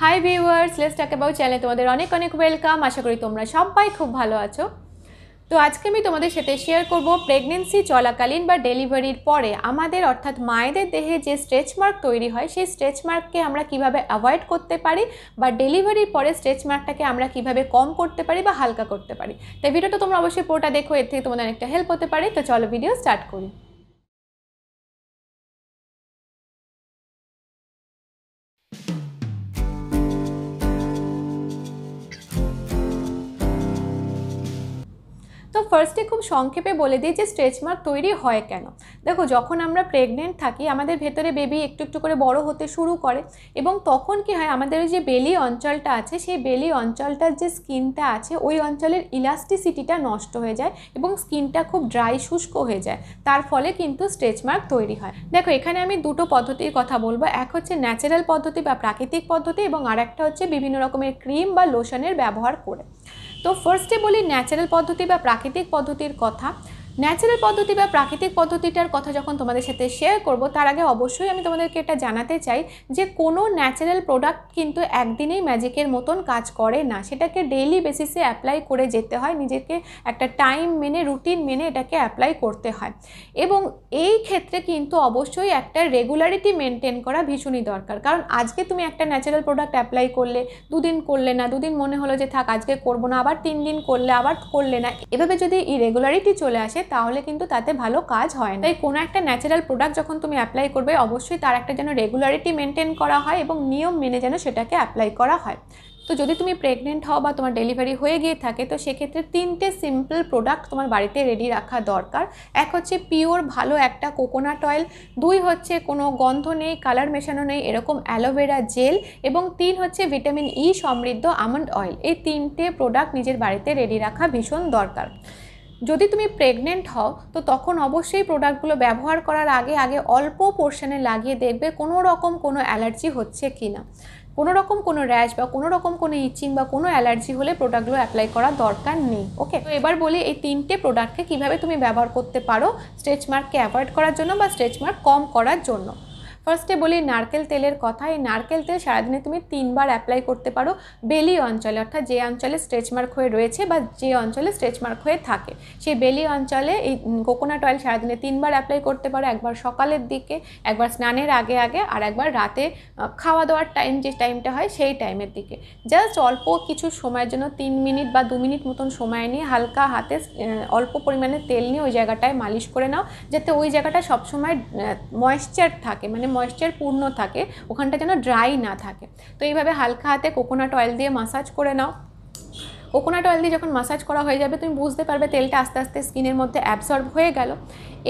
hi viewers less টাকে বাউ চ্যানেলে তোমাদের অনেক অনেক ওয়েলকাম আশা করি তোমরা সবাই খুব ভালো আছো তো আজকে আমি তোমাদের সাথে শেয়ার করব প্রেগনেন্সি চলাকালীন বা ডেলিভারির পরে আমাদের অর্থাৎ মায়েদের দেহে যে স্ট্রেচ মার্ক তৈরি হয় সেই স্ট্রেচ মার্ককে আমরা কিভাবে অ্যাভয়েড করতে পারি বা ডেলিভারির পরে স্ট্রেচ মার্কটাকে আমরা কিভাবে কম করতে পারি বা হালকা করতে পারি তাই ভিডিওটা তোমরা অবশ্যই পুরোটা দেখো এর থেকে তোমাদের অনেকটা হেল্প হতে পারে তো চলো ভিডিও স্টার্ট করি ফার্স্টে খুব সংক্ষেপে বলে দিই যে স্ট্রেচ মার্ক তৈরি হয় কেন দেখো যখন আমরা প্রেগনেন্ট থাকি আমাদের ভেতরে বেবি একটু একটু করে বড় হতে শুরু করে এবং তখন কি হয় আমাদের যে বেলি অঞ্চলটা আছে সেই বেলি অঞ্চলটার যে স্কিনটা আছে ওই অঞ্চলের ইলাস্টিসিটিটা নষ্ট হয়ে যায় এবং স্কিনটা খুব ড্রাই শুষ্ক হয়ে যায় তার ফলে কিন্তু স্ট্রেচ মার্ক তৈরি হয় দেখো এখানে আমি দুটো পদ্ধতির কথা বলবো এক হচ্ছে ন্যাচারাল পদ্ধতি বা প্রাকৃতিক পদ্ধতি এবং আর একটা হচ্ছে বিভিন্ন রকমের ক্রিম বা লোশনের ব্যবহার করে তো ফার্স্টে বলি ন্যাচারাল পদ্ধতি বা প্রাকৃতিক পদ্ধতির কথা ন্যাচারাল পদ্ধতি বা প্রাকৃতিক পদ্ধতিটার কথা যখন তোমাদের সাথে শেয়ার করব তার আগে অবশ্যই আমি তোমাদেরকে এটা জানাতে চাই যে কোনো ন্যাচারাল প্রোডাক্ট কিন্তু একদিনেই ম্যাজিকের মতন কাজ করে না সেটাকে ডেইলি বেসিসে অ্যাপ্লাই করে যেতে হয় নিজেকে একটা টাইম মেনে রুটিন মেনে এটাকে অ্যাপ্লাই করতে হয় এবং এই ক্ষেত্রে কিন্তু অবশ্যই একটা রেগুলারিটি মেনটেন করা ভীষণই দরকার কারণ আজকে তুমি একটা ন্যাচারাল প্রোডাক্ট অ্যাপ্লাই করলে দুদিন করলে না দুদিন মনে হলো যে থাক আজকে করবো না আবার তিন দিন করলে আবার করলে না এভাবে যদি ইরেগুলারিটি চলে আসে তাহলে কিন্তু তাতে ভালো কাজ হয় না তাই কোনো একটা ন্যাচারাল প্রোডাক্ট যখন তুমি অ্যাপ্লাই করবে অবশ্যই তার একটা যেন রেগুলারিটি মেনটেন করা হয় এবং নিয়ম মেনে যেন সেটাকে অ্যাপ্লাই করা হয় তো যদি তুমি প্রেগনেন্ট হও বা তোমার ডেলিভারি হয়ে গিয়ে থাকে তো সেক্ষেত্রে তিনটে সিম্পল প্রোডাক্ট তোমার বাড়িতে রেডি রাখা দরকার এক হচ্ছে পিওর ভালো একটা কোকোনাট অয়েল দুই হচ্ছে কোনো গন্ধ নেই কালার মেশানো নেই এরকম অ্যালোভেরা জেল এবং তিন হচ্ছে ভিটামিন ই e সমৃদ্ধ আমন্ড অয়েল এই তিনটে প্রোডাক্ট নিজের বাড়িতে রেডি রাখা ভীষণ দরকার যদি তুমি প্রেগনেন্ট হও তো তখন অবশ্যই প্রোডাক্টগুলো ব্যবহার করার আগে আগে অল্প পোর্শনে লাগিয়ে দেখবে কোনো রকম কোনো অ্যালার্জি হচ্ছে কি না কোনো রকম কোনো র্যাশ বা কোনো রকম কোনো ইচিং বা কোনো অ্যালার্জি হলে প্রোডাক্টগুলো অ্যাপ্লাই করা দরকার নেই ওকে তো এবার বলি এই তিনটে প্রোডাক্টকে কীভাবে তুমি ব্যবহার করতে পারো স্ট্রেচ মার্ককে অ্যাভয়েড করার জন্য বা স্ট্রেচ মার্ক কম করার জন্য ফার্স্টে বলি নারকেল তেলের কথা এই নারকেল তেল সারাদিনে তুমি তিনবার অ্যাপ্লাই করতে পারো বেলি অঞ্চলে অর্থাৎ যে অঞ্চলে স্ট্রেচ মার্ক হয়ে রয়েছে বা যে অঞ্চলে স্ট্রেচ মার্ক হয়ে থাকে সেই বেলি অঞ্চলে এই কোকোনাট অয়েল সারাদিনে তিনবার অ্যাপ্লাই করতে পারো একবার সকালের দিকে একবার স্নানের আগে আগে আর একবার রাতে খাওয়া দাওয়ার টাইম যে টাইমটা হয় সেই টাইমের দিকে জাস্ট অল্প কিছু সময়ের জন্য তিন মিনিট বা দু মিনিট মতন সময় নিয়ে হালকা হাতে অল্প পরিমাণে তেল নিয়ে ওই জায়গাটায় মালিশ করে নাও যাতে ওই জায়গাটা সবসময় ময়েশ্চার থাকে মানে ময়েশ্চার পূর্ণ থাকে ওখানটা যেন ড্রাই না থাকে তো এইভাবে হালকা হাতে কোকোনাট অয়েল দিয়ে মাসাজ করে নাও কোকোনাট অয়েল দিয়ে যখন মাসাজ করা হয়ে যাবে তুমি বুঝতে পারবে তেলটা আস্তে আস্তে স্কিনের মধ্যে অ্যাবসর্ব হয়ে গেল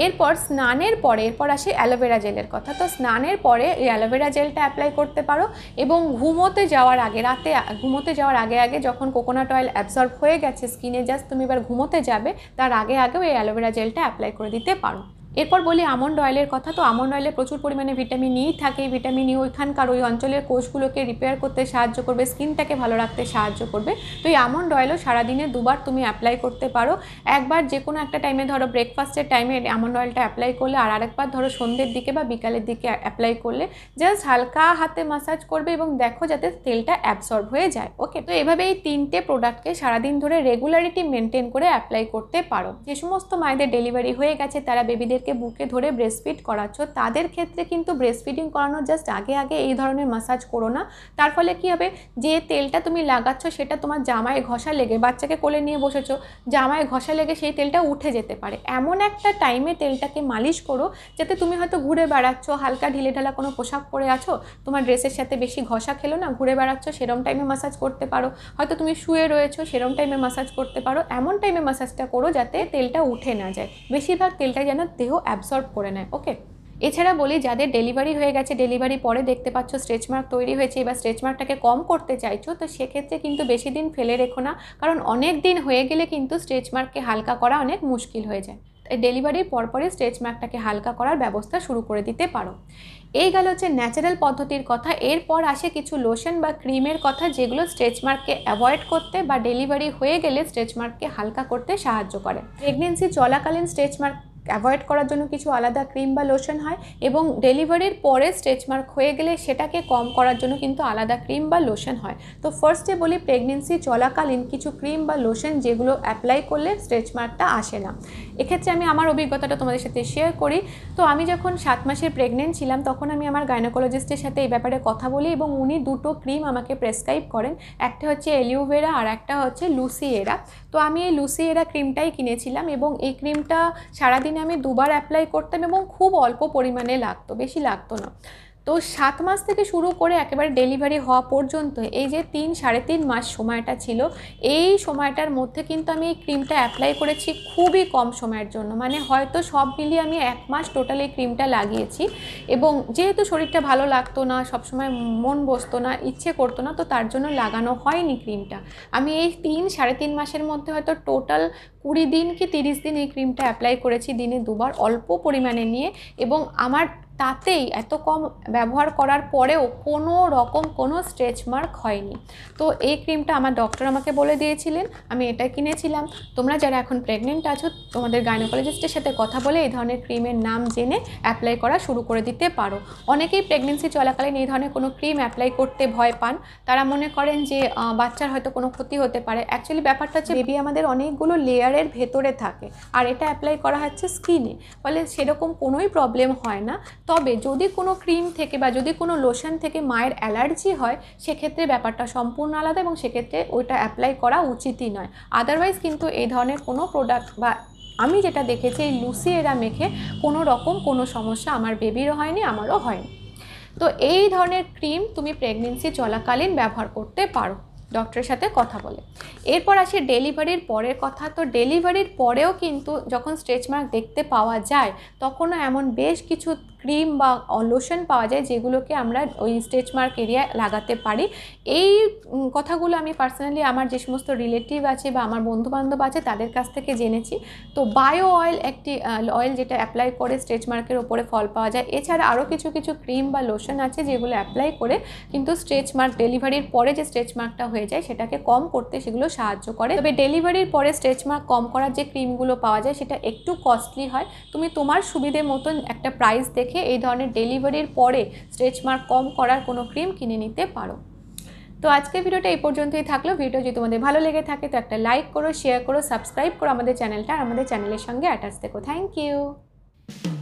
এরপর স্নানের পরে এরপর আসে অ্যালোভেরা জেলের কথা তো স্নানের পরে এই অ্যালোভেরা জেলটা অ্যাপ্লাই করতে পারো এবং ঘুমোতে যাওয়ার আগে রাতে ঘুমোতে যাওয়ার আগে আগে যখন কোকোনাট অয়েল অ্যাবসর্ব হয়ে গেছে স্কিনে জাস্ট তুমি এবার ঘুমোতে যাবে তার আগে আগেও এই অ্যালোভেরা জেলটা অ্যাপ্লাই করে দিতে পারো এরপর বলি আমন্ড অয়েলের কথা তো আমন্ড অয়েলে প্রচুর পরিমাণে ভিটামিন ই e থাকে ভিটামিন ই e ওইখানকার ওই অঞ্চলের কোষগুলোকে রিপেয়ার করতে সাহায্য করবে স্কিনটাকে ভালো রাখতে সাহায্য করবে তো এই আমন্ড অয়েলও সারাদিনে দুবার তুমি অ্যাপ্লাই করতে পারো একবার যে কোনো একটা টাইমে ধরো ব্রেকফাস্টের টাইমে আমন্ড অয়েলটা অ্যাপ্লাই করলে আর আরেকবার ধরো সন্ধ্যের দিকে বা বিকালের দিকে অ্যাপ্লাই করলে জাস্ট হালকা হাতে মাসাজ করবে এবং দেখো যাতে তেলটা অ্যাবসর্ব হয়ে যায় ওকে তো এভাবে এই তিনটে প্রোডাক্টকে সারাদিন ধরে রেগুলারিটি মেনটেন করে অ্যাপ্লাই করতে পারো যে সমস্ত মায়েদের ডেলিভারি হয়ে গেছে তারা বেবিদের মেয়েকে বুকে ধরে ব্রেস্টফিড করাচ্ছ তাদের ক্ষেত্রে কিন্তু ব্রেস্টফিডিং করানোর জাস্ট আগে আগে এই ধরনের মাসাজ করো না তার ফলে কি হবে যে তেলটা তুমি লাগাচ্ছ সেটা তোমার জামায় ঘষা লেগে বাচ্চাকে কোলে নিয়ে বসেছো জামায় ঘষা লেগে সেই তেলটা উঠে যেতে পারে এমন একটা টাইমে তেলটাকে মালিশ করো যাতে তুমি হয়তো ঘুরে বেড়াচ্ছ হালকা ঢিলে ঢালা কোনো পোশাক পরে আছো তোমার ড্রেসের সাথে বেশি ঘষা খেলো না ঘুরে বেড়াচ্ছ সেরম টাইমে মাসাজ করতে পারো হয়তো তুমি শুয়ে রয়েছো সেরম টাইমে মাসাজ করতে পারো এমন টাইমে মাসাজটা করো যাতে তেলটা উঠে না যায় বেশিরভাগ তেলটা যেন দেহ দেহ অ্যাবসর্ব করে নেয় ওকে এছাড়া বলি যাদের ডেলিভারি হয়ে গেছে ডেলিভারি পরে দেখতে পাচ্ছ স্ট্রেচ মার্ক তৈরি হয়েছে বা স্ট্রেচ মার্কটাকে কম করতে চাইছো তো সেক্ষেত্রে কিন্তু বেশি দিন ফেলে রেখো না কারণ অনেক দিন হয়ে গেলে কিন্তু স্ট্রেচ মার্ককে হালকা করা অনেক মুশকিল হয়ে যায় তাই ডেলিভারির পরপরই স্ট্রেচ মার্কটাকে হালকা করার ব্যবস্থা শুরু করে দিতে পারো এই গেল হচ্ছে ন্যাচারাল পদ্ধতির কথা এরপর আসে কিছু লোশন বা ক্রিমের কথা যেগুলো স্ট্রেচ মার্ককে অ্যাভয়েড করতে বা ডেলিভারি হয়ে গেলে স্ট্রেচ মার্ককে হালকা করতে সাহায্য করে প্রেগনেন্সি চলাকালীন স্ট্রেচ মার্ক অ্যাভয়েড করার জন্য কিছু আলাদা ক্রিম বা লোশন হয় এবং ডেলিভারির পরে স্ট্রেচ মার্ক হয়ে গেলে সেটাকে কম করার জন্য কিন্তু আলাদা ক্রিম বা লোশন হয় তো ফার্স্টে বলি প্রেগনেন্সি চলাকালীন কিছু ক্রিম বা লোশন যেগুলো অ্যাপ্লাই করলে স্ট্রেচ মার্কটা আসে না এক্ষেত্রে আমি আমার অভিজ্ঞতাটা তোমাদের সাথে শেয়ার করি তো আমি যখন সাত মাসের প্রেগনেন্ট ছিলাম তখন আমি আমার গাইনোকোলজিস্টের সাথে এই ব্যাপারে কথা বলি এবং উনি দুটো ক্রিম আমাকে প্রেসক্রাইব করেন একটা হচ্ছে এলিউভেরা আর একটা হচ্ছে লুসিয়েরা তো আমি এই লুসিয়েরা ক্রিমটাই কিনেছিলাম এবং এই ক্রিমটা সারাদিন অনলাইনে আমি দুবার অ্যাপ্লাই করতাম এবং খুব অল্প পরিমাণে লাগতো বেশি লাগতো না তো সাত মাস থেকে শুরু করে একেবারে ডেলিভারি হওয়া পর্যন্ত এই যে তিন সাড়ে তিন মাস সময়টা ছিল এই সময়টার মধ্যে কিন্তু আমি এই ক্রিমটা অ্যাপ্লাই করেছি খুবই কম সময়ের জন্য মানে হয়তো সব মিলিয়ে আমি এক মাস টোটাল এই ক্রিমটা লাগিয়েছি এবং যেহেতু শরীরটা ভালো লাগতো না সবসময় মন বসতো না ইচ্ছে করতো না তো তার জন্য লাগানো হয়নি ক্রিমটা আমি এই তিন সাড়ে তিন মাসের মধ্যে হয়তো টোটাল কুড়ি দিন কি তিরিশ দিন এই ক্রিমটা অ্যাপ্লাই করেছি দিনে দুবার অল্প পরিমাণে নিয়ে এবং আমার তাতেই এত কম ব্যবহার করার পরেও কোনো রকম কোনো স্ট্রেচ মার্ক হয়নি তো এই ক্রিমটা আমার ডক্টর আমাকে বলে দিয়েছিলেন আমি এটা কিনেছিলাম তোমরা যারা এখন প্রেগনেন্ট আছো তোমাদের গাইনোকোলজিস্টের সাথে কথা বলে এই ধরনের ক্রিমের নাম জেনে অ্যাপ্লাই করা শুরু করে দিতে পারো অনেকেই প্রেগনেন্সি চলাকালীন এই ধরনের কোনো ক্রিম অ্যাপ্লাই করতে ভয় পান তারা মনে করেন যে বাচ্চার হয়তো কোনো ক্ষতি হতে পারে অ্যাকচুয়ালি ব্যাপারটা হচ্ছে বেবি আমাদের অনেকগুলো লেয়ারের ভেতরে থাকে আর এটা অ্যাপ্লাই করা হচ্ছে স্কিনে ফলে সেরকম কোনোই প্রবলেম হয় না তবে যদি কোনো ক্রিম থেকে বা যদি কোনো লোশন থেকে মায়ের অ্যালার্জি হয় সেক্ষেত্রে ব্যাপারটা সম্পূর্ণ আলাদা এবং সেক্ষেত্রে ওইটা অ্যাপ্লাই করা উচিতই নয় আদারওয়াইজ কিন্তু এই ধরনের কোনো প্রোডাক্ট বা আমি যেটা দেখেছি এই লুসি এরা মেখে কোনো রকম কোনো সমস্যা আমার বেবিরও হয়নি আমারও হয়নি তো এই ধরনের ক্রিম তুমি প্রেগনেন্সি চলাকালীন ব্যবহার করতে পারো ডক্টরের সাথে কথা বলে এরপর আসে ডেলিভারির পরের কথা তো ডেলিভারির পরেও কিন্তু যখন স্ট্রেচ মার্ক দেখতে পাওয়া যায় তখনও এমন বেশ কিছু ক্রিম বা লোশন পাওয়া যায় যেগুলোকে আমরা ওই স্টেচ মার্ক এরিয়ায় লাগাতে পারি এই কথাগুলো আমি পার্সোনালি আমার যে সমস্ত রিলেটিভ আছে বা আমার বন্ধুবান্ধব আছে তাদের কাছ থেকে জেনেছি তো বায়ো অয়েল একটি অয়েল যেটা অ্যাপ্লাই করে স্টেচ মার্কের ওপরে ফল পাওয়া যায় এছাড়া আরও কিছু কিছু ক্রিম বা লোশন আছে যেগুলো অ্যাপ্লাই করে কিন্তু স্ট্রেচ মার্ক ডেলিভারির পরে যে স্ট্রেচ মার্কটা হয়ে যায় সেটাকে কম করতে সেগুলো সাহায্য করে তবে ডেলিভারির পরে স্ট্রেচ মার্ক কম করার যে ক্রিমগুলো পাওয়া যায় সেটা একটু কস্টলি হয় তুমি তোমার সুবিধে মতন একটা প্রাইস দেখে রেখে এই ধরনের ডেলিভারির পরে স্ট্রেচ মার্ক কম করার কোনো ক্রিম কিনে নিতে পারো তো আজকের ভিডিওটা এই পর্যন্তই থাকলো ভিডিও যদি তোমাদের ভালো লেগে থাকে তো একটা লাইক করো শেয়ার করো সাবস্ক্রাইব করো আমাদের চ্যানেলটা আর আমাদের চ্যানেলের সঙ্গে অ্যাটাচ থেকো থ্যাংক ইউ